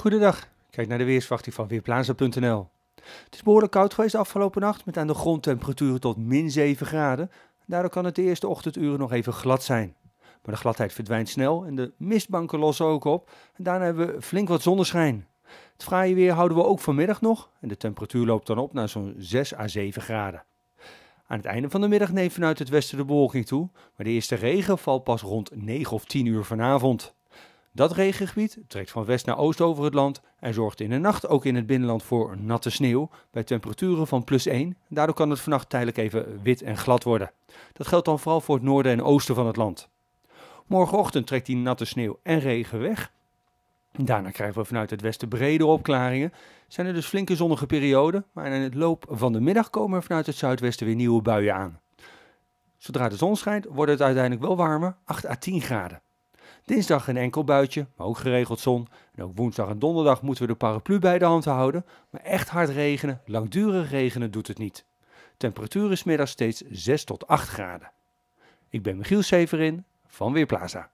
Goedendag, kijk naar de weerswachting van Weerplaza.nl. Het is behoorlijk koud geweest de afgelopen nacht met aan de grondtemperaturen tot min 7 graden. Daardoor kan het de eerste ochtenduren nog even glad zijn. Maar de gladheid verdwijnt snel en de mistbanken lossen ook op. En daarna hebben we flink wat zonneschijn. Het fraaie weer houden we ook vanmiddag nog en de temperatuur loopt dan op naar zo'n 6 à 7 graden. Aan het einde van de middag neemt vanuit het westen de bewolking toe, maar de eerste regen valt pas rond 9 of 10 uur vanavond. Dat regengebied trekt van west naar oost over het land en zorgt in de nacht ook in het binnenland voor natte sneeuw bij temperaturen van plus 1. Daardoor kan het vannacht tijdelijk even wit en glad worden. Dat geldt dan vooral voor het noorden en oosten van het land. Morgenochtend trekt die natte sneeuw en regen weg. Daarna krijgen we vanuit het westen brede opklaringen. Zijn er dus flinke zonnige perioden, maar in het loop van de middag komen er vanuit het zuidwesten weer nieuwe buien aan. Zodra de zon schijnt, wordt het uiteindelijk wel warmer, 8 à 10 graden. Dinsdag een enkel buitje, maar ook geregeld zon. En ook woensdag en donderdag moeten we de paraplu bij de hand houden. Maar echt hard regenen, langdurig regenen doet het niet. Temperatuur is middags steeds 6 tot 8 graden. Ik ben Michiel Severin van Weerplaza.